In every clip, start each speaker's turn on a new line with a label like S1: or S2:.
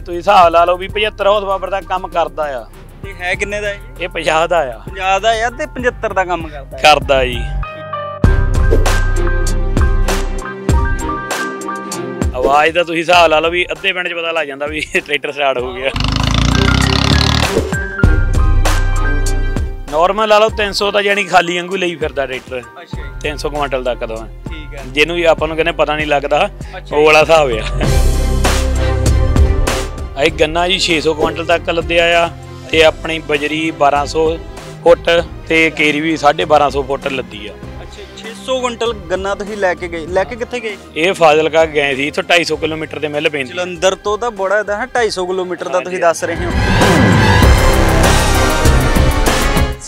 S1: ਤੇ ਤੁਸੀਂ ਹਿਸਾਬ ਲਾ ਲਓ ਵੀ 75 ਹੌਸ ਬਾਬਰ ਦਾ ਕੰਮ ਕਰਦਾ ਆ ਤੇ
S2: ਹੈ ਕਿੰਨੇ ਦਾ ਇਹ 50 ਦਾ ਆ 50 ਦਾ ਆ ਤੇ 75 ਦਾ ਕੰਮ ਕਰਦਾ ਕਰਦਾ ਜੀ ਆਵਾਜ਼ ਦਾ ਤੁਸੀਂ ਹਿਸਾਬ
S1: ਲਾ ਲਓ ਵੀ ਅੱਧੇ ਮਿੰਟ 'ਚ ਪਤਾ ਲੱਗ ਜਾਂਦਾ ਵੀ ਟਰੈਕਟਰ ਸਟਾਰਟ ਹੋ ਗਿਆ ਨਾਰਮਲ ਲਾ ਲਓ 300 ਤਾਂ ਜਾਨੀ ਖਾਲੀ ਵਾਂਗੂ ਲਈ ਫਿਰਦਾ ਟਰੈਕਟਰ ਅੱਛਾ 300 ਕੁਇੰਟਲ ਤੱਕ ਦਾ ਠੀਕ ਹੈ ਜਿਹਨੂੰ ਵੀ ਆਪਾਂ ਨੂੰ ਕਹਿੰਦੇ ਪਤਾ ਨਹੀਂ ਲੱਗਦਾ ਉਹ ਵਾਲਾ ਹਿਸਾਬ ਆ ਅਸੀਂ ਗੰਨਾ ਜੀ 600 ਕੁਇੰਟਲ ਤੱਕ ਲੱਦੇ ਆਇਆ ਤੇ ਆਪਣੀ ਬਜਰੀ 1200 ਫੁੱਟ ਤੇ ਕੇਰੀ ਵੀ 1250 ਫੁੱਟ ਲੱਦੀ ਆ ਅੱਛਾ
S2: 600 ਕੁਇੰਟਲ ਗੰਨਾ ਤੁਸੀਂ ਲੈ ਕੇ ਗਏ ਲੈ ਕੇ ਕਿੱਥੇ ਗਏ
S1: ਇਹ ਫਾਜ਼ਿਲਕਾ ਗਏ ਸੀ ਇੱਥੋਂ 250 ਕਿਲੋਮੀਟਰ ਦੇ ਮਿਲ
S2: ਪੈਂਦੀ ਜਲੰਧਰ ਤੋਂ ਤਾਂ ਬੜਾ ਇਹਦਾ ਹੈ 250 ਕਿਲੋਮੀਟਰ ਦਾ ਤੁਸੀਂ ਦੱਸ ਰਹੇ ਹੋ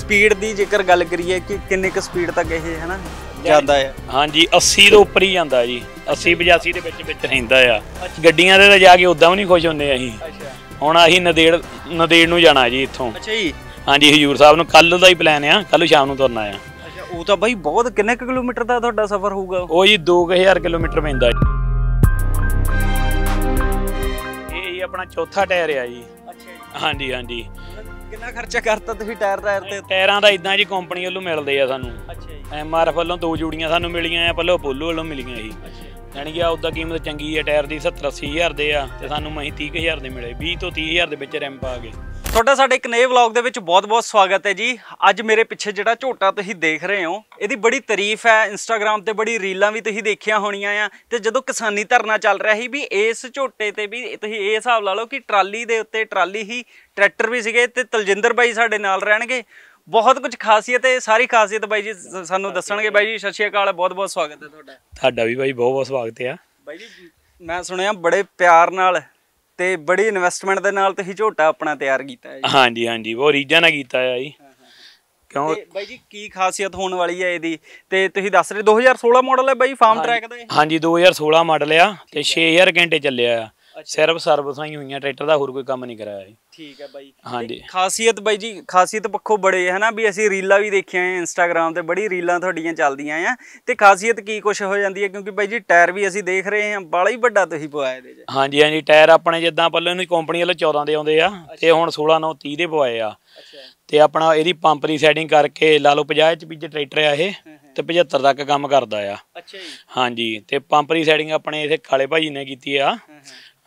S2: ਸਪੀਡ ਦੀ ਜੇਕਰ ਗੱਲ ਕਰੀਏ ਕਿ ਕਿੰਨੇ ਕੁ ਸਪੀਡ ਤੱਕ ਇਹ ਹੈ ਨਾ
S1: ਜਾਂਦਾ ਹੈ ਹਾਂਜੀ 80 ਤੋਂ ਉੱਪਰ ਹੀ ਜਾਂਦਾ ਜੀ 80 85 ਦੇ ਵਿੱਚ ਵਿੱਚ ਰਹਿੰਦਾ ਆ ਗੱਡੀਆਂ ਦੇ ਤਾਂ ਜਾ ਕੇ ਉਦਾਂ ਵੀ ਨਹੀਂ ਖੁਸ਼ ਹੁੰਦੇ ਅਸੀਂ ਹੁਣ ਅਸੀਂ ਨਦੇੜ ਨਦੇੜ ਨੂੰ ਜਾਣਾ ਜੀ ਇੱਥੋਂ ਅੱਛਾ ਜੀ ਹਾਂਜੀ ਹਜੂਰ ਸਾਹਿਬ ਨੂੰ ਕੱਲ ਦਾ ਹੀ ਪਲਾਨ ਆ ਕੱਲ ਸ਼ਾਮ ਨੂੰ ਤੁਰਨਾ ਆ ਅੱਛਾ ਉਹ ਤਾਂ ਬਾਈ ਬਹੁਤ ਕਿੰਨੇ ਕਿਲੋਮੀਟਰ ਦਾ ਤੁਹਾਡਾ ਸਫ਼ਰ ਹੋਊਗਾ ਉਹ ਜੀ 2000 ਕਿਲੋਮੀਟਰ ਪੈਂਦਾ ਜੀ ਇਹ ਜੀ ਆਪਣਾ ਚੌਥਾ ਟਾਇਰ ਆ ਜੀ ਅੱਛਾ ਜੀ ਹਾਂਜੀ ਹਾਂਜੀ ਕਿੰਨਾ ਖਰਚਾ ਕਰਤਾ ਤੁਸੀਂ ਟਾਇਰ ਟਾਇਰ ਤੇ ਟਾਇਰਾਂ ਦਾ ਇਦਾਂ ਜੀ ਕੰਪਨੀ ਵੱਲੋਂ ਮਿਲਦੇ ਆ ਸਾਨੂੰ ਅੱਛਾ ਜੀ ਐਮ ਆਰ ਐਫ ਵੱਲੋਂ ਦੋ ਜੋੜੀਆਂ ਸਾਨੂੰ ਮਿਲੀਆਂ ਆ ਪੱਲੋ ਪੋਲੋ ਵੱਲੋਂ ਮਿਲੀਆਂ ਜੀ ਯਾਨੀ ਕਿ ਉਹਦਾ ਕੀਮਤ ਚੰਗੀ ਆ ਟਾਇਰ ਦੀ 70 80000
S2: ਦੇ ਆ ਤੇ ਸਾਨੂੰ ਮਹੀ 30000 ਦੇ ਮਿਲੇ 20 ਤੋਂ 30000 ਦੇ ਵਿੱਚ ਰੈਂਪ ਆ ਗਏ ਤੁਹਾਡਾ ਸਾਡੇ ਇੱਕ ਨਵੇਂ ਵਲੌਗ ਦੇ ਵਿੱਚ ਬਹੁਤ-ਬਹੁਤ ਸਵਾਗਤ ਹੈ ਜੀ ਅੱਜ ਮੇਰੇ ਪਿੱਛੇ ਜਿਹੜਾ ਝੋਟਾ ਤੁਸੀਂ ਦੇਖ ਰਹੇ ਹੋ ਇਹਦੀ ਬੜੀ ਤਾਰੀਫ ਹੈ ਇੰਸਟਾਗ੍ਰam ਤੇ ਬੜੀ ਰੀਲਾਂ ਵੀ ਤੁਸੀਂ ਦੇਖੀਆਂ ਹੋਣੀਆਂ ਆ ਤੇ ਜਦੋਂ ਕਿਸਾਨੀ ਧਰਨਾ ਚੱਲ ਰਿਹਾ ਸੀ ਵੀ ਇਸ ਝੋਟੇ ਤੇ ਵੀ ਤੁਸੀਂ ਇਹ ਹਿਸਾਬ ਲਾ ਲਓ ਕਿ ਟਰਾਲੀ ਦੇ ਉੱਤੇ ਟਰਾਲੀ ਹੀ ਟਰੈਕਟਰ ਵੀ ਸੀਗੇ ਤੇ ਤਲਜਿੰਦਰ ਬਾਈ ਸਾਡੇ ਨਾਲ ਰਹਿਣਗੇ ਬਹੁਤ ਕੁਝ ਖਾਸੀਅਤ ਹੈ ਸਾਰੀ ਖਾਸੀਅਤ ਬਾਈ ਜੀ ਸਾਨੂੰ ਦੱਸਣਗੇ ਬਾਈ ਜੀ ਸਤਿ ਸ਼੍ਰੀ ਅਕਾਲ ਬਹੁਤ-ਬਹੁਤ ਸਵਾਗਤ ਹੈ ਤੁਹਾਡਾ
S1: ਤੁਹਾਡਾ ਵੀ ਬਾਈ ਬਹੁਤ-ਬਹੁਤ ਸਵਾਗਤ ਹੈ ਬਾਈ
S2: ਜੀ ਮੈਂ ਸੁਣਿਆ ਬੜੇ ਪਿਆਰ ਨਾਲ ਤੇ ਬੜੀ ਇਨਵੈਸਟਮੈਂਟ ਦੇ ਨਾਲ ਤੁਸੀਂ ਝੋਟਾ ਆਪਣਾ ਤਿਆਰ ਕੀਤਾ
S1: ਹੈ ਜੀ ਹਾਂਜੀ ਹਾਂਜੀ ਉਹ ਰੀਜਾ ਨਾਲ ਕੀਤਾ ਆ ਜੀ ਕਿਉਂ
S2: ਬਾਈ ਜੀ ਕੀ ਖਾਸੀਅਤ ਹੋਣ ਵਾਲੀ ਹੈ ਇਹਦੀ ਤੇ ਤੁਸੀਂ ਦੱਸ ਰਹੇ 2016 ਮਾਡਲ ਹੈ ਬਾਈ ਫਾਰਮ ਟਰੈਕ ਦਾ
S1: ਇਹ ਹਾਂਜੀ 2016 ਮਾਡਲ ਆ ਤੇ 6000 ਘੰਟੇ ਚੱਲਿਆ ਆ ਸਿਰਫ ਸਰਵਿਸਾਂ ਹੀ ਹੋਈਆਂ ਟਰੈਕਟਰ ਦਾ ਹੋਰ ਕੋਈ ਕੰਮ ਨਹੀਂ ਕਰਾਇਆ ਜੀ ਠੀਕ ਹੈ ਬਾਈ ਹਾਂਜੀ
S2: ਖਾਸੀਅਤ ਬਾਈ ਜੀ ਖਾਸੀਅਤ ਪੱਖੋਂ ਬੜੇ ਹੈ ਨਾ ਵੀ ਅਸੀਂ ਰੀਲਾਂ ਵੀ ਦੇਖਿਆ ਹੈ ਇੰਸਟਾਗ੍ਰam ਤੇ ਬੜੀ ਰੀਲਾਂ ਤੁਹਾਡੀਆਂ ਚੱਲਦੀਆਂ ਆ ਤੇ ਖਾਸੀਅਤ ਕੀ ਕੁਝ ਹੋ ਜਾਂਦੀ ਹੈ ਕਿਉਂਕਿ ਬਾਈ ਜੀ ਟਾਇਰ ਵੀ ਅਸੀਂ ਦੇਖ ਰਹੇ ਹਾਂ ਬਾਲਾ ਹੀ ਵੱਡਾ ਤੁਸੀਂ ਪਵਾਇਆ ਦੇ ਜੀ
S1: ਹਾਂਜੀ ਹਾਂਜੀ ਟਾਇਰ ਆਪਣੇ ਜਿੱਦਾਂ ਪੱਲੇ ਨੂੰ ਕੰਪਨੀ ਵੱਲੋਂ 14 ਦੇ ਆਉਂਦੇ ਆ ਤੇ ਹੁਣ 16 9 30 ਦੇ ਪਵਾਏ ਆ ਤੇ ਆਪਣਾ ਇਹਦੀ ਪੰਪ ਦੀ ਸੈਟਿੰਗ ਕਰਕੇ ਲਾ ਲਓ 50 ਚ ਵੀ ਜੇ ਟਰੈਕਟਰ ਆ ਇਹ ਤੇ 75 ਤੱਕ ਕੰਮ ਕਰਦਾ ਆ ਅੱਛਾ ਜੀ ਹਾਂਜੀ ਤੇ ਪੰਪ ਦੀ ਸੈਟਿੰਗ ਆਪਣੇ ਇਥੇ ਕਾਲੇ ਭਾਜੀ ਨੇ ਕੀਤੀ ਆ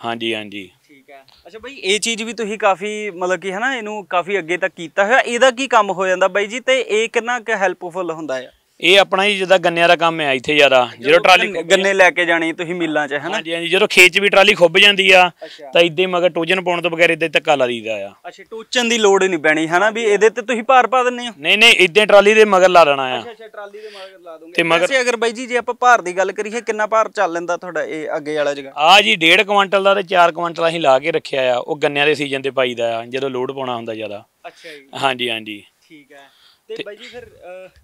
S1: ਹਾਂਜੀ ਹਾਂਜੀ ਠੀਕ ਹੈ
S2: ਅੱਛਾ ਬਾਈ ਇਹ ਚੀਜ਼ ਵੀ ਤੁਸੀਂ ਕਾਫੀ ਮਤਲਬ ਕਿ ਹਨਾ ਇਹਨੂੰ ਕਾਫੀ ਅੱਗੇ ਤੱਕ ਕੀਤਾ ਹੋਇਆ ਇਹਦਾ ਕੀ ਕੰਮ ਹੋ ਜਾਂਦਾ ਬਾਈ ਜੀ ਤੇ ਇਹ ਕਿੰਨਾ ਕੁ ਹੈਲਪਫੁਲ ਹੁੰਦਾ ਹੈ ਇਹ ਆਪਣਾ ਹੀ ਜਿਹਦਾ
S1: ਗੰਨਿਆਂ ਦਾ ਕੰਮ ਹੈ ਇੱਥੇ ਜ਼ਿਆਦਾ ਜਦੋਂ ਟਰਾਲੀ
S2: ਗੰਨੇ ਲੈ ਕੇ ਜਾਣੀ ਤੁਸੀਂ ਮਿੱਲਾਂ 'ਚ ਹੈ ਨਾ ਹਾਂਜੀ ਹਾਂਜੀ ਜਦੋਂ ਖੇਤ 'ਚ ਵੀ ਟਰਾਲੀ
S1: ਖੁੱਭ ਜਾਂਦੀ ਆ ਤਾਂ ਇਦਾਂ ਮਗਰ ਟੋਜਨ ਪਾਉਣ ਤੋਂ ਬਗੈਰ ਇਦਾਂ ਧੱਕਾ ਲਾ ਦੀਦਾ ਆ
S2: ਅੱਛਾ ਟੋਚਨ
S1: ਦੀ ਲੋੜ ਨਹੀਂ ਪੈਣੀ ਹੈ ਨਾ ਵੀ ਇਹਦੇ ਤੇ ਤੁਸੀਂ ਭਾਰ ਪਾ ਦਿੰਨੇ ਹੋ ਨਹੀਂ ਨਹੀਂ ਇਦਾਂ ਟਰਾਲੀ ਦੇ ਮਗਰ ਲਾ ਦੇਣਾ ਆ ਅੱਛਾ ਅੱਛਾ ਟਰਾਲੀ ਦੇ ਮਗਰ ਲਾ ਦੋਗੇ ਤੇ ਮਗਰ ਅਗਰ
S2: ਬਾਈ ਜੀ ਜੇ ਆਪਾਂ ਭਾਰ ਦੀ ਗੱਲ ਕਰੀਏ ਕਿੰਨਾ ਭਾਰ ਚੱਲ ਲੈਂਦਾ ਤੁਹਾਡਾ ਇਹ ਅੱਗੇ ਵਾਲਾ ਜਗਾ
S1: ਆ ਜੀ 1.5 ਕੁਇੰਟਲ ਦਾ ਤੇ 4 ਕੁਇੰਟਲ ਅਸੀਂ ਲਾ ਕੇ ਰੱਖਿਆ ਆ ਉਹ ਗੰਨਿਆਂ ਦੇ ਸੀਜ਼ਨ ਤੇ ਪਾਈਦਾ ਆ ਜਦੋਂ ਲੋਡ ਪਾਉਣਾ ਹੁੰਦਾ ਜ਼ਿਆਦਾ ਅੱਛਾ
S2: ਜੀ ਹਾਂਜੀ ਹਾਂਜੀ ਠੀਕ ਹੈ ਤੇ ਬਾਈ ਜੀ ਫਿਰ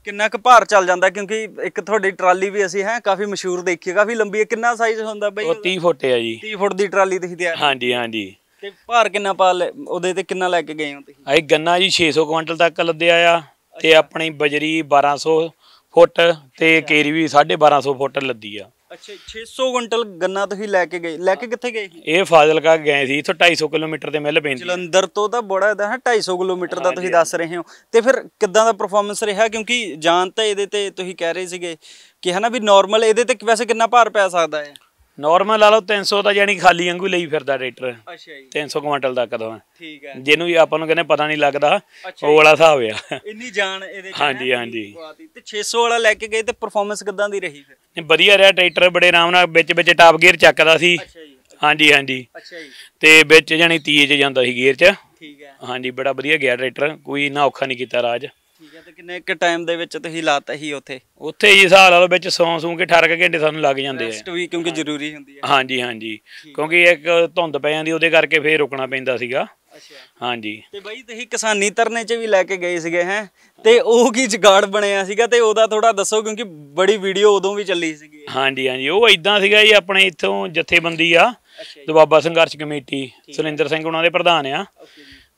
S2: ਕਿੰਨਾ ਕੁ ਭਾਰ ਚੱਲ ਜਾਂਦਾ ਕਿਉਂਕਿ ਇੱਕ ਤੁਹਾਡੀ ਟਰਾਲੀ ਵੀ ਅਸੀਂ ਹੈ ਕਾਫੀ ਮਸ਼ਹੂਰ ਦੇਖੀ ਕਾਫੀ ਲੰਬੀ ਹੈ ਕਿੰਨਾ ਸਾਈਜ਼ ਹੁੰਦਾ ਬਾਈ ਉਹ 30 ਫੁੱਟ ਹੈ ਜੀ 30 ਫੁੱਟ ਦੀ ਟਰਾਲੀ ਦਿਖਦੀ ਹੈ
S1: ਹਾਂਜੀ ਹਾਂਜੀ
S2: ਤੇ ਭਾਰ ਕਿੰਨਾ ਪਾ ਉਹਦੇ ਤੇ ਕਿੰਨਾ ਲੈ ਕੇ ਗਏ ਹੋ ਤੁਸੀਂ ਅਸੀਂ ਗੰਨਾ
S1: ਜੀ 600 ਕੁਇੰਟਲ ਤੱਕ ਲੱਦਿਆ ਆ ਤੇ ਆਪਣੀ ਬਜਰੀ 1200 ਫੁੱਟ ਤੇ ਕੇਰੀ ਵੀ 1250 ਫੁੱਟ ਲੱਦੀ ਆ
S2: ਅੱਛਾ 600 ਕੁਇੰਟਲ ਗੰਨਾ ਤੁਸੀਂ ਲੈ ਕੇ ਗਏ ਲੈ ਕੇ ਕਿੱਥੇ ਗਏ ਸੀ
S1: ਇਹ ਫਾਜ਼ਿਲਕਾ ਗਏ ਸੀ ਇੱਥੋਂ 250 ਕਿਲੋਮੀਟਰ ਦੇ ਮਿਲ ਪੈਂਦੀ
S2: ਜਲੰਧਰ ਤੋਂ ਤਾਂ ਬੜਾ ਇਹਦਾ ਹੈ 250 ਕਿਲੋਮੀਟਰ ਦਾ ਤੁਸੀਂ ਦੱਸ ਰਹੇ ਹੋ ਤੇ ਫਿਰ ਕਿੱਦਾਂ ਦਾ ਪਰਫਾਰਮੈਂਸ ਰਿਹਾ ਕਿਉਂਕਿ ਜਾਣ ਤਾਂ ਇਹਦੇ ਤੇ ਤੁਸੀਂ ਕਹਿ ਰਹੇ ਸੀਗੇ ਕਿ ਹਨਾ ਵੀ ਨਾਰਮਲ ਇਹਦੇ ਤੇ ਵੈਸੇ ਕਿੰਨਾ ਭਾਰ ਪੈ ਸਕਦਾ ਹੈ ਨਾਰਮਲ ਲਾ ਲਓ 300 ਤਾਂ ਯਾਨੀ ਖਾਲੀ
S1: ਵਾਂਗੂ ਲਈ ਫਿਰਦਾ ਟਰੈਕਟਰ ਅੱਛਾ ਜੀ 300 ਕੁਇੰਟਲ ਤੱਕ ਦਾ ਠੀਕ ਹੈ ਜਿਹਨੂੰ ਵੀ ਆਪਾਂ ਨੂੰ ਕਹਿੰਦੇ ਪਤਾ ਨਹੀਂ ਲੱਗਦਾ ਉਹ ਵਾਲਾ ਹਿਸਾਬ ਆ
S2: ਇੰਨੀ ਜਾਨ ਇਹਦੇ
S1: ਹਾਂਜੀ ਹਾਂਜੀ
S2: ਤੇ 600 ਵਾਲਾ ਲੈ ਕੇ ਗਏ ਤੇ ਪਰਫਾਰਮੈਂਸ ਕਿਦਾਂ ਦੀ ਰਹੀ ਫਿਰ ਨਹੀਂ ਵਧੀਆ ਰਿਹਾ ਟਰੈਕਟਰ ਬੜੇ ਆਰਾਮ ਨਾਲ ਵਿੱਚ ਵਿੱਚ ਟਾਪ ਗੇਅਰ ਚੱਕਦਾ ਸੀ ਹਾਂਜੀ ਹਾਂਜੀ ਅੱਛਾ ਜੀ
S1: ਤੇ ਵਿੱਚ ਜਾਨੀ ਤੀਜ ਜਾਂਦਾ ਸੀ ਗੇਅਰ ਚ ਠੀਕ ਹੈ ਹਾਂਜੀ ਬੜਾ ਵਧੀਆ ਗਿਆ ਟਰੈਕਟਰ ਕੋਈ ਨਾ ਔਖਾ ਨਹੀਂ ਕੀਤਾ ਰਾਜ
S2: ਤੇ ਕਿੰਨੇ ਇੱਕ ਟਾਈਮ ਦੇ ਵਿੱਚ ਤੁਸੀਂ ਲਾਤਾ ਹੀ ਉੱਥੇ ਉੱਥੇ ਹੀ ਹਿਸਾਬ
S1: ਲਾ ਲਓ ਵਿੱਚ ਸੌਂ ਸੌਂ ਕੇ 18 ਘੰਟੇ ਸਾਨੂੰ ਲੱਗ ਜਾਂਦੇ ਆ ਰੈਸਟ
S2: ਵੀ ਕਿਉਂਕਿ ਜ਼ਰੂਰੀ ਹੁੰਦੀ
S1: ਹੈ ਹਾਂਜੀ ਹਾਂਜੀ ਕਿਉਂਕਿ
S2: ਇੱਕ ਧੁੰਦ ਪੈ ਜਾਂਦੀ ਉਹਦੇ ਕਰਕੇ ਫੇਰ ਰੁਕਣਾ ਪੈਂਦਾ ਸੀਗਾ ਅੱਛਾ ਹਾਂਜੀ ਤੇ ਬਾਈ ਤੁਸੀਂ ਕਿਸਾਨੀ ਤਰਨੇ 'ਚ ਵੀ ਲੈ ਕੇ ਗਏ ਸੀਗੇ ਹੈ ਤੇ ਉਹ ਕੀ ਜਗਾੜ ਬਣਿਆ ਸੀਗਾ ਤੇ ਉਹਦਾ ਥੋੜਾ ਦੱਸੋ ਕਿਉਂਕਿ ਬੜੀ ਵੀਡੀਓ ਉਦੋਂ ਵੀ ਚੱਲੀ ਸੀਗੀ
S1: ਹਾਂਜੀ ਹਾਂਜੀ ਉਹ ਇਦਾਂ ਸੀਗਾ ਜੀ ਆਪਣੇ ਇੱਥੋਂ ਜਥੇਬੰਦੀ ਆ ਦਬਾਬਾ ਸੰਘਰਸ਼ ਕਮੇਟੀ ਸੁਨਿੰਦਰ ਸਿੰਘ ਉਹਨਾਂ ਦੇ ਪ੍ਰਧਾਨ ਆ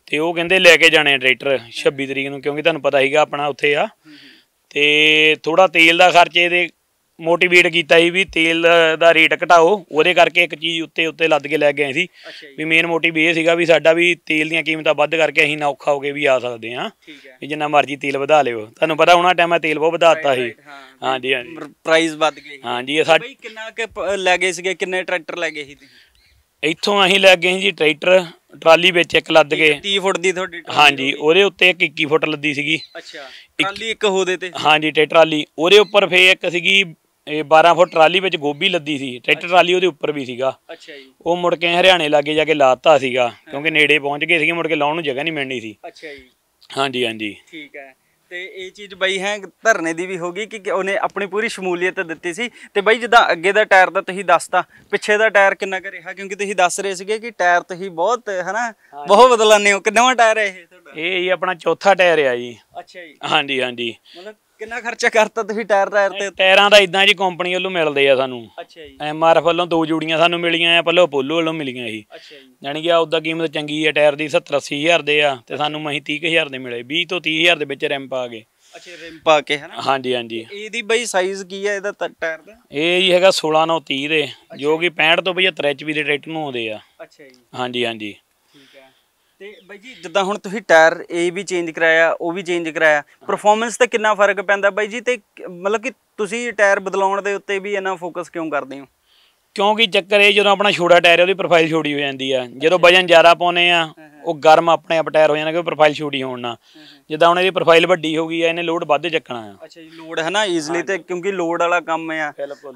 S1: ਤੇ ਉਹ ਕਹਿੰਦੇ ਲੈ ਕੇ ਜਾਣੇ ਟਰੈਕਟਰ 26 ਤਰੀਕ ਨੂੰ ਕਿਉਂਕਿ ਤੁਹਾਨੂੰ ਪਤਾ ਹੀਗਾ ਆਪਣਾ ਉੱਥੇ ਆ ਤੇ ਥੋੜਾ ਤੇਲ ਦਾ ਖਰਚੇ ਦੇ ਮੋਟੀਵੇਟ ਕੀਤਾ ਸੀ ਵੀ ਤੇਲ ਦਾ ਰੇਟ ਘਟਾਓ ਉਹਦੇ ਕਰਕੇ ਇੱਕ ਚੀਜ਼ ਉੱਤੇ ਉੱਤੇ ਲੱਦ ਕੇ ਲੈ ਗਏ ਸੀ ਵੀ ਮੇਨ ਮੋਟਿਵ ਇਹ ਸੀਗਾ ਵੀ ਸਾਡਾ ਵੀ ਤੇਲ ਦੀਆਂ ਕੀਮਤਾਂ ਵੱਧ ਕਰਕੇ ਅਸੀਂ ਨੌਖਾ ਹੋ ਕੇ ਵੀ ਆ ਸਕਦੇ ਹਾਂ ਵੀ ਜਿੰਨਾ ਮਰਜ਼ੀ ਤੇਲ ਵਧਾ ਲਿਓ ਤੁਹਾਨੂੰ ਪਤਾ ਹੋਣਾ ਟਾਈਮ ਤੇਲ ਬਹੁਤ ਵਧਾਤਾ ਸੀ ਹਾਂਜੀ ਹਾਂਜੀ ਪ੍ਰਾਈਸ ਵੱਧ ਗਈ ਹਾਂਜੀ ਬਈ
S2: ਕਿੰਨਾ ਕਿ ਲੈ ਗਏ ਸੀਗੇ
S1: ਕਿੰਨੇ ਟਰੈਕਟਰ ਲੈ ਗਏ ਸੀ ਇੱਥੋਂ ਅਸੀਂ ਲੈ ਗਏ ਸੀ ਜੀ ਟਰੈਕਟਰ ਟਰਾਲੀ ਵਿੱਚ ਇੱਕ ਲੱਦ ਕੇ 30 ਫੁੱਟ ਦੀ ਤੁਹਾਡੀ ਹਾਂਜੀ ਉਹਦੇ ਉੱਤੇ ਇੱਕ 21 ਫੁੱਟ ਲੱਦੀ ਸੀਗੀ ਅੱਛਾ ਟਰਾਲੀ ਇੱਕ ਹੋਦੇ ਤੇ ਹਾਂਜੀ ਤੇ ਟਰਾਲੀ ਉਹਦੇ ਉੱਪਰ ਫੇ ਇੱਕ ਸੀਗੀ ਇਹ 12 ਫੁੱਟ ਟਰਾਲੀ ਵਿੱਚ ਗੋਭੀ ਲੱਦੀ ਸੀ ਟਰੈਕਟਰ ਟਰਾਲੀ ਉਹਦੇ ਉੱਪਰ ਵੀ ਸੀਗਾ ਅੱਛਾ ਜੀ ਉਹ ਮੁੜ ਕੇ ਹਰਿਆਣੇ ਲਾਗੇ ਜਾ ਕੇ ਲਾਤਾ ਸੀਗਾ ਕਿਉਂਕਿ ਨੇੜੇ ਪਹੁੰਚ ਗਏ ਸੀਗੇ ਮੁੜ ਕੇ ਲਾਉਣ ਨੂੰ ਜਗ੍ਹਾ ਨਹੀਂ ਮਿਲਣੀ ਸੀ ਅੱਛਾ ਜੀ ਹਾਂਜੀ ਹਾਂਜੀ
S2: ਠੀਕ ਹੈ ਤੇ ਇਹ ਚੀਜ਼ ਬਈ ਹੈ ਧਰਨੇ ਦੀ ਵੀ ਹੋਗੀ ਕਿ ਉਹਨੇ ਆਪਣੀ ਪੂਰੀ ਸ਼ਮੂਲੀਅਤ ਦਿੱਤੀ ਸੀ ਤੇ ਬਈ ਜਿੱਦਾਂ ਅੱਗੇ ਦਾ ਟਾਇਰ ਦਾ ਤੁਸੀਂ ਦੱਸਤਾ ਪਿੱਛੇ ਦਾ ਟਾਇਰ ਕਿੰਨਾ ਕੁ ਰਿਹਾ ਕਿਉਂਕਿ ਤੁਸੀਂ ਦੱਸ ਰਹੇ ਸੀਗੇ ਕਿ ਟਾਇਰ ਤੁਸੀਂ ਬਹੁਤ ਹਨਾ ਬਹੁਤ ਬਦਲਾਨੇ ਹੋ ਕਿੰਨਾ ਟਾਇਰ ਹੈ ਇਹ ਤੁਹਾਡਾ ਇਹ ਹੀ ਆਪਣਾ ਚੌਥਾ ਟਾਇਰ ਆ ਜੀ ਅੱਛਾ ਜੀ ਹਾਂਜੀ ਹਾਂਜੀ ਮਤਲਬ ਕਿੰਨਾ ਖਰਚਾ ਕਰਤਾ ਤੁਸੀਂ ਟਾਇਰ ਟਾਇਰ ਤੇ
S1: ਟਾਇਰਾਂ ਦਾ ਇਦਾਂ ਜੀ ਕੰਪਨੀ ਵੱਲੋਂ ਮਿਲਦੇ ਆ ਸਾਨੂੰ ਅੱਛਾ ਜੀ ਐਮ ਆਰ ਐਫ ਵੱਲੋਂ ਦੋ ਜੋੜੀਆਂ ਸਾਨੂੰ ਮਿਲੀਆਂ ਆ ਪੱਲੋ ਪੋਲੋ ਵੱਲੋਂ ਮਿਲੀਆਂ ਇਹ ਅੱਛਾ ਜੀ ਯਾਨੀ ਕਿ ਉਹਦਾ ਕੀਮਤ ਚੰਗੀ ਆ ਟਾਇਰ ਦੀ 70 80000 ਦੇ ਆ ਤੇ ਸਾਨੂੰ 30 30000 ਦੇ ਮਿਲੇ 20 ਤੋਂ 30000 ਦੇ ਵਿੱਚ ਰੈਂਪ ਆ ਗਏ ਅੱਛਾ ਰਿੰਪ ਆ ਕੇ ਹਨਾ ਹਾਂਜੀ ਹਾਂਜੀ
S2: ਇਹਦੀ ਬਈ ਸਾਈਜ਼ ਕੀ ਆ ਇਹਦਾ ਟਾਇਰ ਦਾ
S1: ਇਹ ਜੀ ਹੈਗਾ 16 9 30 ਦੇ ਜੋ ਕਿ 65 ਤੋਂ 75 ਵੀ ਦੇ ਟਰੈਕਟਰ ਨੂੰ
S2: ਆਉਂਦੇ ਆ ਅੱਛਾ ਜੀ ਹਾਂਜੀ ਹਾਂਜੀ ਤੇ ਬਾਈ ਜੀ ਜਿੱਦਾਂ ਹੁਣ ਤੁਸੀਂ ਟਾਇਰ ਏ ਵੀ ਚੇਂਜ ਕਰਾਇਆ ਉਹ ਵੀ ਚੇਂਜ ਕਰਾਇਆ ਪਰਫਾਰਮੈਂਸ ਤੇ ਕਿੰਨਾ ਫਰਕ ਪੈਂਦਾ ਬਾਈ ਜੀ ਤੇ ਮਤਲਬ ਕਿ ਤੁਸੀਂ ਟਾਇਰ ਬਦਲਾਉਣ ਦੇ ਉੱਤੇ ਵੀ ਇੰਨਾ ਫੋਕਸ ਕਿਉਂ ਕਰਦੇ ਹੋ
S1: ਕਿਉਂਕਿ ਚੱਕਰ ਇਹ ਜਦੋਂ ਆਪਣਾ ਛੋੜਾ ਟਾਇਰ ਉਹਦੀ ਪ੍ਰੋਫਾਈਲ ਛੋੜੀ ਹੋ ਜਾਂਦੀ ਆ ਜਦੋਂ ਵਜਨ ਜ਼ਿਆਦਾ ਪਾਉਨੇ ਆ ਉਹ ਗਰਮ ਆਪਣੇ ਆਪ ਟਾਇਰ ਹੋ ਕਿ ਪ੍ਰੋਫਾਈਲ ਛੋਟੀ ਹੋਣ ਨਾਲ ਜਿੱਦਾਂ ਹੁਣ ਇਹਦੀ ਪ੍ਰੋਫਾਈਲ ਵੱਡੀ ਹੋ ਗਈ ਆ ਇਹਨੇ ਲੋਡ ਵੱਧ ਚੱਕਣਾ ਆ ਅੱਛਾ ਜੀ
S2: ਲੋਡ ਹੈ ਨਾ ਈਜ਼ਲੀ ਤੇ ਕਿਉਂਕਿ ਲੋਡ ਵਾਲਾ ਕੰਮ ਆ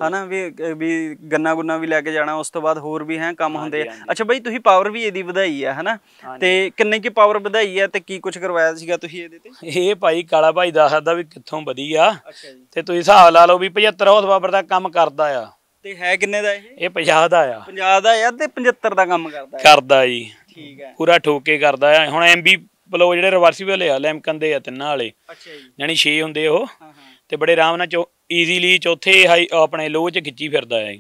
S2: ਹਨਾ ਵੀ ਵੀ ਗੰਨਾ ਗੁੰਨਾ ਵੀ ਲੈ ਕੇ ਜਾਣਾ ਉਸ ਤੋਂ ਬਾਅਦ ਹੋਰ ਵੀ ਹੈ ਕੰਮ ਹੁੰਦੇ ਅੱਛਾ ਬਾਈ ਤੁਸੀਂ ਪਾਵਰ ਵੀ ਇਹਦੀ ਵਧਾਈ ਆ ਹਨਾ ਤੇ ਕਿੰਨੇ ਕੀ ਪਾਵਰ ਵਧਾਈ ਆ ਤੇ ਕੀ ਕੁਝ ਕਰਵਾਇਆ ਸੀਗਾ ਤੁਸੀਂ ਇਹਦੇ ਤੇ ਇਹ ਭਾਈ ਕਾਲਾ ਭਾਈ ਦੱਸਦਾ ਵੀ ਕਿੱਥੋਂ ਵਧੀ ਆ ਤੇ ਤੁਸੀਂ ਹਿਸਾਬ ਲਾ ਲਓ ਵੀ 75 ਹੌਸ ਪਾਵਰ ਦਾ ਕੰਮ ਕਰਦਾ ਆ ਤੇ ਹੈ ਕਿੰਨੇ ਦਾ ਇਹ ਇਹ 50 ਦਾ ਆ 50 ਦਾ ਆ ਤੇ 75 ਦਾ ਕੰਮ ਕਰਦਾ
S1: ਕਰਦਾ ਜੀ ਠੀਕ ਹੈ ਪੂਰਾ ਠੋਕੇ ਕਰਦਾ ਆ ਹੁਣ ਐਮਬੀ ਬਲੋ ਜਿਹੜੇ ਰਿਵਰਸੀਬਲ ਆ ਲੈਮਕਨ ਦੇ ਆ ਤਿੰਨਾਂ ਵਾਲੇ ਅੱਛਾ ਜੀ ਯਾਨੀ 6 ਹੁੰਦੇ ਉਹ ਤੇ ਬੜੇ ਆਰਾਮ ਨਾਲ ਈਜ਼ੀਲੀ ਚੌਥੇ ਹਾਈ ਆਪਣੇ ਲੋਅ ਚ ਖਿੱਚੀ ਫਿਰਦਾ ਆ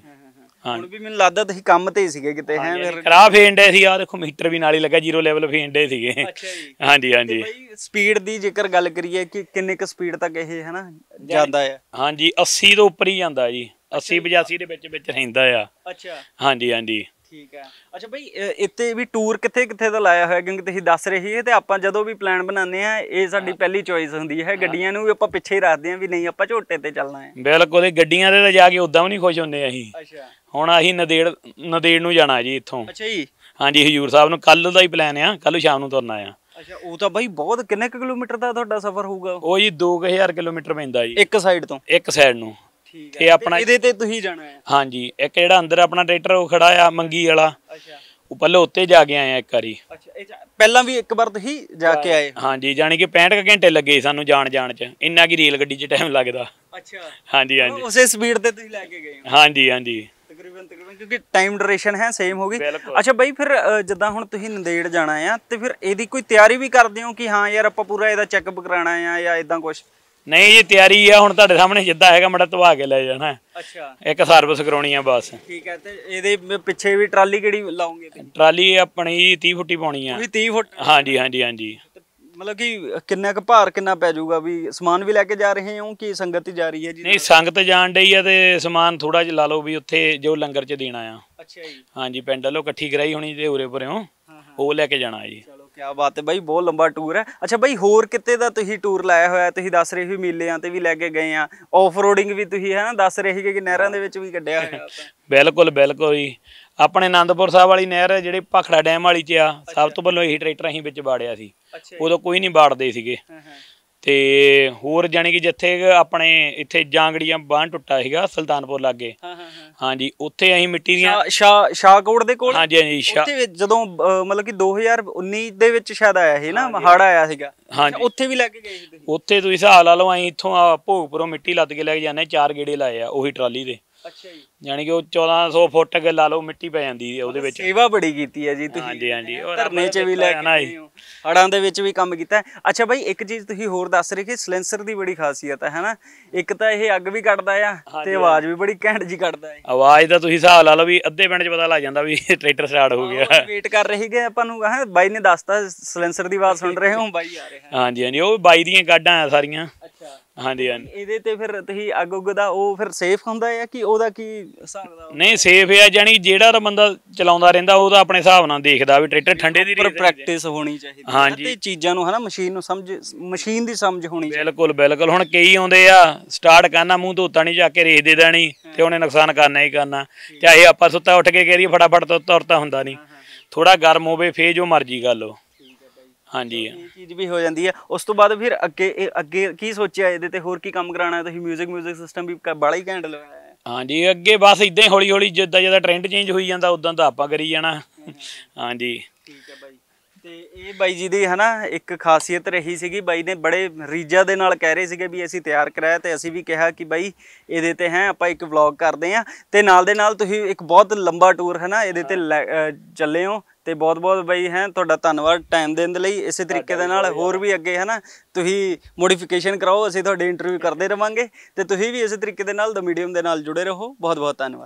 S1: ਹੁਣ
S2: ਵੀ ਮੈਨੂੰ ਲੱਗਦਾ ਤੁਸੀਂ ਕੰਮ ਤੇ ਹੀ ਸੀਗੇ ਕਿਤੇ ਹੈ ਫਿਰ ਖਰਾਬ
S1: ਫੇਂਡੇ ਸੀ ਆ ਦੇਖੋ ਮੀਟਰ ਵੀ ਨਾਲ ਹੀ ਲੱਗਾ ਜ਼ੀਰੋ ਲੈਵਲ ਫੇਂਡੇ ਸੀਗੇ ਅੱਛਾ ਜੀ ਹਾਂਜੀ ਹਾਂਜੀ ਬਈ
S2: ਸਪੀਡ ਦੀ ਜੇਕਰ ਗੱਲ ਕਰੀਏ ਕਿ ਕਿੰਨੇ ਕ ਸਪੀਡ ਤੱਕ ਇਹ ਹੈ ਨਾ ਜਾਂਦਾ ਆ ਹਾਂਜੀ 80
S1: ਤੋਂ ਉੱਪਰ ਹੀ ਜਾਂਦਾ ਜੀ 80 85 ਦੇ ਵਿੱਚ ਵਿੱਚ ਰਹਿੰਦਾ ਆ ਅੱਛਾ ਹਾਂਜੀ ਹਾਂਜੀ
S2: ਠੀਕ ਹੈ ਅੱਛਾ ਭਾਈ ਇੱਥੇ ਵੀ ਟੂਰ ਕਿੱਥੇ ਕਿੱਥੇ ਦਾ ਲਾਇਆ ਹੋਇਆ ਕਿਉਂਕਿ ਤੁਸੀਂ ਦੱਸ ਰਹੇ ਸੀ ਤੇ ਆਪਾਂ ਜਦੋਂ ਵੀ ਪਲਾਨ ਬਣਾਉਂਦੇ ਆ ਇਹ ਸਾਡੀ ਪਹਿਲੀ ਚੋਇਸ ਹੁੰਦੀ ਹੈ ਗੱਡੀਆਂ ਨੂੰ ਵੀ ਆਪਾਂ ਪਿੱਛੇ ਹੀ ਰੱਖਦੇ ਆ ਵੀ ਨਹੀਂ ਆਪਾਂ ਝੋਟੇ ਤੇ ਚੱਲਣਾ ਹੈ
S1: ਬਿਲਕੁਲ ਇਹ ਗੱਡੀਆਂ ਤਾਂ ਜਾ ਕੇ ਉਦਾਂ ਵੀ ਨਹੀਂ ਖੁਸ਼ ਹੁੰਦੇ ਅਸੀਂ ਅੱਛਾ ਹੁਣ ਅਸੀਂ ਨਦੇੜ ਨਦੇੜ ਨੂੰ ਜਾਣਾ ਜੀ ਇੱਥੋਂ ਅੱਛਾ ਜੀ ਹਾਂਜੀ ਹਜੂਰ ਸਾਹਿਬ ਨੂੰ ਕੱਲ ਦਾ ਹੀ ਪਲਾਨ ਆ ਕੱਲ ਸ਼ਾਮ ਨੂੰ ਤੁਰਨਾ ਆ ਅੱਛਾ ਉਹ ਤਾਂ ਬਾਈ ਬਹੁਤ ਕਿੰਨੇ ਕਿਲੋਮੀਟਰ ਦਾ ਤੁਹਾਡਾ ਸਫ਼ਰ ਹੋਊਗਾ ਉਹ ਜੀ 2000 ਕਿਲੋਮੀਟਰ ਪੈਂਦਾ ਜੀ ਇੱਕ ਸਾਈਡ ਤੋਂ ਇੱਕ ਸਾਈਡ ਨੂੰ ਠੀਕ ਹੈ ਇਹ ਆਪਣਾ ਇਹਦੇ ਤੇ ਤੁਸੀਂ ਜਾਣਾ ਹੈ ਹਾਂਜੀ ਇੱਕ ਜਿਹੜਾ ਅੰਦਰ ਆਪਣਾ ਟਰੈਕਟਰ ਉਹ ਖੜਾ ਆ ਮੰਗੀ ਵਾਲਾ ਅੱਛਾ ਉਹ ਪਹਿਲੇ ਉੱਤੇ ਜਾ ਕੇ ਆਏ ਆ ਇੱਕ ਵਾਰੀ ਅੱਛਾ ਇਹ ਪਹਿਲਾਂ ਵੀ ਇੱਕ ਵਾਰ ਤੁਸੀਂ ਜਾ ਕੇ ਆਏ ਹਾਂਜੀ ਜਾਨੀ ਕਿ 65 ਘੰਟੇ ਲੱਗੇ ਸਾਨੂੰ ਜਾਣ ਜਾਣ ਚ ਇੰਨਾ ਕੀ ਰੇਲ ਗੱਡੀ 'ਚ ਟਾਈਮ ਲੱਗਦਾ ਅੱਛਾ ਹਾਂਜੀ
S2: ਹਾਂਜੀ ਉਸੇ ਸਪੀਡ ਤੇ ਤੁਸੀਂ ਲੈ
S1: ਕੇ ਗਏ ਹੋ ਹਾਂਜੀ ਹਾਂਜੀ ਤਕਰੀਬਨ
S2: ਤਕਰੀਬਨ ਕਿਉਂਕਿ ਟਾਈਮ ਡਿਊਰੇਸ਼ਨ ਹੈ ਸੇਮ ਹੋ ਗਈ ਅੱਛਾ ਬਾਈ ਫਿਰ ਜਦੋਂ ਹੁਣ ਤੁਸੀਂ ਨੰਦੇੜ ਜਾਣਾ ਆ ਤੇ ਫਿਰ ਇਹਦੀ ਕੋਈ ਤਿਆਰੀ ਵੀ ਕਰਦੇ ਹੋ ਕਿ ਹਾਂ ਯਾਰ ਆਪਾਂ ਪੂਰਾ ਇਹਦਾ ਚੈੱਕਅਪ ਕਰਾਣਾ ਆ ਜਾਂ ਇਦਾਂ ਕੁਝ ਨਹੀਂ ਜੀ ਤਿਆਰੀ ਆ ਹੁਣ ਤੁਹਾਡੇ
S1: ਸਾਹਮਣੇ ਜਿੱਦਾਂ ਹੈਗਾ ਮੜਾ ਧਵਾ ਕੇ ਲੈ ਜਾਣਾ
S2: ਅੱਛਾ ਇੱਕ
S1: ਸਰਵਿਸ ਕਰਾਉਣੀ ਆ ਬਸ
S2: ਠੀਕ ਹੈ ਤੇ ਇਹਦੇ ਪਿੱਛੇ
S1: ਵੀ ਟਰਾਲੀ ਕਿਹੜੀ ਲਾਉਂਗੇ ਟਰਾਲੀ ਆਪਣੀ 30 ਫੁੱਟੀ ਪਾਉਣੀ ਆ ਵੀ 30 ਫੁੱਟ ਹਾਂਜੀ ਹਾਂਜੀ ਹਾਂਜੀ
S2: ਮਤਲਬ ਕਿ ਕਿੰਨਾ ਕੁ ਭਾਰ ਕਿੰਨਾ ਪੈ ਜਾਊਗਾ ਵੀ ਸਮਾਨ ਵੀ ਲੈ ਕੇ ਜਾ ਰਹੇ ਹੋ ਕਿ ਸੰਗਤ ਹੀ ਜਾ ਰਹੀ ਹੈ ਜੀ ਨਹੀਂ ਸੰਗਤ
S1: ਜਾਣ ਡਈ ਆ ਤੇ ਸਮਾਨ ਥੋੜਾ ਜਿਹਾ ਲਾ ਲਓ ਵੀ ਉੱਥੇ ਜੋ ਲੰਗਰ ਚ ਦੇਣਾ ਆ ਅੱਛਾ ਜੀ ਹਾਂਜੀ ਪਿੰਡ ਵੱਲੋਂ ਇਕੱਠੀ ਕਰਾਈ ਹੋਣੀ ਤੇ ਉਰੇ ਪਰੇੋਂ ਉਹ ਲੈ ਕੇ ਜਾਣਾ ਜੀ
S2: ਕੀ ਬਾਤ ਹੈ ਬਾਈ ਬਹੁਤ ਲੰਬਾ ਟੂਰ ਹੈ ਅੱਛਾ ਬਾਈ ਹੋਰ ਕਿਤੇ ਦਾ ਤੁਸੀਂ ਟੂਰ ਲਾਇਆ ਹੋਇਆ ਤੁਸੀਂ ਦੱਸ ਰਹੇ ਹੋ ਮੀਲਿਆਂ ਤੇ ਵੀ ਲੈ ਕੇ ਗਏ ਆ ਆਫ ਰੋਡਿੰਗ ਵੀ ਤੁਸੀਂ ਹੈ ਨਾ ਦੱਸ ਰਹੇ ਸੀਗੇ ਕਿ ਨਹਿਰਾਂ ਦੇ ਵਿੱਚ ਵੀ ਕੱਢਿਆ ਹੋਇਆ
S1: ਬਿਲਕੁਲ ਬਿਲਕੁਲ ਜੀ ਆਪਣੇ ਆਨੰਦਪੁਰ ਸਾਹਿਬ ਵਾਲੀ ਨਹਿਰ ਹੈ ਜਿਹੜੀ ਪਖੜਾ ਡੈਮ ਵਾਲੀ ਚ ਆ ਸਭ ਤੋਂ ਪਹਿਲਾਂ ਇਹੀ ਟਰੈਕਟਰ ਅਸੀਂ ਵਿੱਚ ਬਾੜਿਆ ਸੀ ਉਦੋਂ ਕੋਈ ਨਹੀਂ ਬਾੜਦੇ ਸੀਗੇ ਤੇ ਹੋਰ ਜਾਨੀ ਕਿ ਜਿੱਥੇ ਆਪਣੇ ਇੱਥੇ ਜਾਂਗੜੀਆਂ ਬਾਂਹ ਟੁੱਟਾ ਹੈਗਾ ਸੁਲਤਾਨਪੁਰ ਲਾਗੇ ਹਾਂ ਹਾਂ ਹਾਂਜੀ ਉੱਥੇ ਅਸੀਂ ਮਿੱਟੀ ਦੀਆਂ ਸ਼ਾ ਸ਼ਾਹਕੋਟ ਦੇ ਕੋਲ ਹਾਂਜੀ
S2: ਹਾਂਜੀ ਸ਼ਾ- ਉੱਥੇ ਜਦੋਂ ਮਤਲਬ ਕਿ 2019 ਦੇ ਵਿੱਚ ਸ਼ਾਇਦ ਆਇਆ ਸੀ ਨਾ ਹੜ ਆਇਆ ਸੀਗਾ
S1: ਹਾਂਜੀ। ਉੱਥੇ ਵੀ ਲੈ ਕੇ ਗਏ ਸੀ ਤੁਸੀਂ ਉੱਥੇ ਤੁਸੀਂ ਹਿਸਾਬ ਲਾ ਲਓ ਅਸੀਂ ਇੱਥੋਂ ਆ ਭੋਗਪੁਰੋਂ ਮਿੱਟੀ ਲੱਦ ਕੇ ਲੈ ਕੇ ਜਾਂਦੇ ਚਾਰ ਗੇੜੇ ਲਾਏ ਆ ਉਹੀ ਟਰਾਲੀ ਦੇ ਅੱਛਾ ਯਾਨੀ ਕਿ ਉਹ 1400 ਫੁੱਟ ਅੱਗੇ ਲਾ ਲਓ ਮਿੱਟੀ ਪੈ ਜਾਂਦੀ ਹੈ ਉਹਦੇ ਵਿੱਚ
S2: ਸੇਵਾ ਬੜੀ ਕੀਤੀ ਹੈ ਜੀ ਤੁਸੀਂ ਹਾਂਜੀ ਹਾਂਜੀ ਧਰਨੇ 'ਚ ਵੀ ਲੈ ਕੇ ਹੜਾਂ ਦੇ ਵਿੱਚ ਵੀ ਕੰਮ ਕੀਤਾ ਅੱਛਾ ਬਾਈ ਇੱਕ ਚੀਜ਼ ਤੁਸੀਂ ਹੋਰ ਦੱਸ ਰਹੇ ਕਿ ਸਲੈਂਸਰ ਦੀ ਬੜੀ ਖਾਸੀਅਤ ਹੈ ਹੈਨਾ ਇੱਕ ਤਾਂ ਇਹ ਅੱਗ ਵੀ ਕੱਢਦਾ ਆ ਤੇ ਆਵਾਜ਼ ਵੀ ਬੜੀ ਘੈਂਟ ਜੀ ਕੱਢਦਾ ਹੈ ਆਵਾਜ਼ ਦਾ ਤੁਸੀਂ ਹਿਸਾਬ ਲਾ ਲਓ ਵੀ ਅੱਧੇ ਮਿੰਟ 'ਚ ਪਤਾ ਲੱਗ ਜਾਂਦਾ ਵੀ ਟਰੈਕਟਰ ਸਟਾਰਟ ਹੋ ਗਿਆ ਵੇਟ ਕਰ ਰਹੀ ਗਏ ਆਪਾਂ ਨੂੰ ਹਾਂ ਬਾਈ ਨੇ ਦੱਸਤਾ ਸਲੈਂਸਰ ਦੀ ਆਵਾਜ਼ ਸੁਣ ਰਹੇ ਹੋ ਬਾਈ
S1: ਆ ਰਿਹਾ ਹਾਂਜੀ ਹਾਂਜੀ ਉਹ ਬਾਈ ਦੀਆਂ ਗੱਡਾਂ ਆ ਸਾਰੀਆਂ ਅੱਛਾ ਹਾਂਜੀ ਹਾਂਜੀ
S2: ਇਹਦੇ ਤੇ ਫਿਰ ਤੁਸੀਂ ਅੱਗ ਉੱਗ ਦਾ ਉਹ ਫਿਰ ਸੇਫ ਹੁੰਦਾ ਹੈ ਕਿ ਉਹ ਉਹਦਾ ਕੀ ਹਿਸਾਬ ਦਾ
S1: ਨਹੀਂ ਸੇਫ ਹੈ ਜਾਨੀ ਜਿਹੜਾ ਤਾਂ ਬੰਦਾ ਚਲਾਉਂਦਾ ਰਹਿੰਦਾ ਉਹ ਤਾਂ ਆਪਣੇ ਹਿਸਾਬ ਨਾਲ ਦੇਖਦਾ ਵੀ ਟਰੈਕਟਰ ਠੰਡੇ ਦੀ ਪਰ ਪ੍ਰੈਕਟਿਸ ਹੋਣੀ ਚਾਹੀਦੀ ਹੈ ਤੇ ਚੀਜ਼ਾਂ ਨੂੰ ਹਨਾ ਮਸ਼ੀਨ ਨੂੰ ਸਮਝ ਮਸ਼ੀਨ ਦੀ ਸਮਝ ਹੋਣੀ ਚਾਹੀਦੀ ਬਿਲਕੁਲ ਬਿਲਕੁਲ ਹੁਣ ਕਈ ਆਉਂਦੇ ਆ ਸਟਾਰਟ ਕਰਨਾ ਮੂੰਹ ਧੋਤਾ ਨਹੀਂ ਜਾ ਕੇ ਰੇਹ ਦੇ ਦੇਣੀ ਤੇ ਉਹਨੇ ਨੁਕਸਾਨ ਕਰਨਾ ਹੀ ਕਰਨਾ ਚਾਹੇ ਆਪਾਂ ਸੁੱਤਾ ਉੱਠ ਕੇ ਕਹਿ ਰਹੀ ਫਟਾਫਟ ਤੋਂ ਤੁਰਤਾ ਹੁੰਦਾ ਨਹੀਂ ਥੋੜਾ
S2: ਗਰਮ ਹੋਵੇ ਫੇ ਜੋ ਮਰਜੀ ਗੱਲ ਹੋ ਹਾਂਜੀ ਇਹ ਚੀਜ਼ ਵੀ ਹੋ ਜਾਂਦੀ ਹੈ ਉਸ ਤੋਂ ਬਾਅਦ ਫਿਰ ਅੱਗੇ ਅੱਗੇ ਕੀ ਸੋਚਿਆ ਇਹਦੇ ਤੇ ਹੋਰ ਕੀ ਕੰਮ ਕਰਾਣਾ ਤੁਸੀਂ 뮤직 뮤직 ਸਿਸਟਮ ਵੀ ਬੜਾ ਹੀ ਘੈਂਟ ਲਗਾਇਆ ਹਾਂਜੀ ਅੱਗੇ ਬਸ ਇਦਾਂ ਹੀ ਹੌਲੀ ਹੌਲੀ ਜਿੱਦਾਂ ਜਿੱਦਾਂ ਟ੍ਰੈਂਡ ਚੇਂਜ ਹੋਈ ਜਾਂਦਾ ਉਦਾਂ ਤਾਂ ਆਪਾਂ ਕਰੀ ਜਾਣਾ ਹਾਂਜੀ ਠੀਕ ਹੈ ਬਾਈ ਤੇ ਇਹ ਬਾਈ ਜੀ ਦੀ ਹਨਾ ਇੱਕ ਖਾਸੀਅਤ ਰਹੀ ਸੀਗੀ ਬਾਈ ਨੇ ਬੜੇ ਰੀਜਾ ਦੇ ਨਾਲ ਕਹਿ ਰਹੇ ਸੀਗੇ ਵੀ ਅਸੀਂ ਤਿਆਰ ਕਰਾਇਆ ਤੇ ਅਸੀਂ ਵੀ ਕਿਹਾ ਕਿ ਬਾਈ ਇਹਦੇ ਤੇ ਹੈ ਆਪਾਂ ਇੱਕ ਵਲੌਗ ਕਰਦੇ ਆ ਤੇ ਨਾਲ ਦੇ ਨਾਲ ਤੁਸੀਂ ਇੱਕ ਬਹੁਤ ਲੰਬਾ ਟੂਰ ਹਨਾ ਇਹਦੇ ਤੇ ਚੱਲੇ ਹੋ ਤੇ ਬਹੁਤ ਬਹੁਤ ਬਾਈ ਹੈ ਤੁਹਾਡਾ ਧੰਨਵਾਦ ਟਾਈਮ ਦੇਣ ਦੇ ਲਈ ਇਸੇ ਤਰੀਕੇ ਦੇ ਨਾਲ ਹੋਰ ਵੀ ਅੱਗੇ ਹਨਾ ਤੁਸੀਂ ਮੋਡੀਫਿਕੇਸ਼ਨ ਕਰਾਓ ਅਸੀਂ ਤੁਹਾਡੇ ਇੰਟਰਵਿਊ ਕਰਦੇ ਰਵਾਂਗੇ ਤੇ ਤੁਸੀਂ ਵੀ ਇਸੇ ਤਰੀਕੇ ਦੇ ਨਾਲ ਦ ਮੀਡੀਅਮ ਦੇ ਨਾਲ ਜੁੜੇ ਰਹੋ ਬਹੁਤ ਬਹੁਤ ਧੰਨਵਾਦ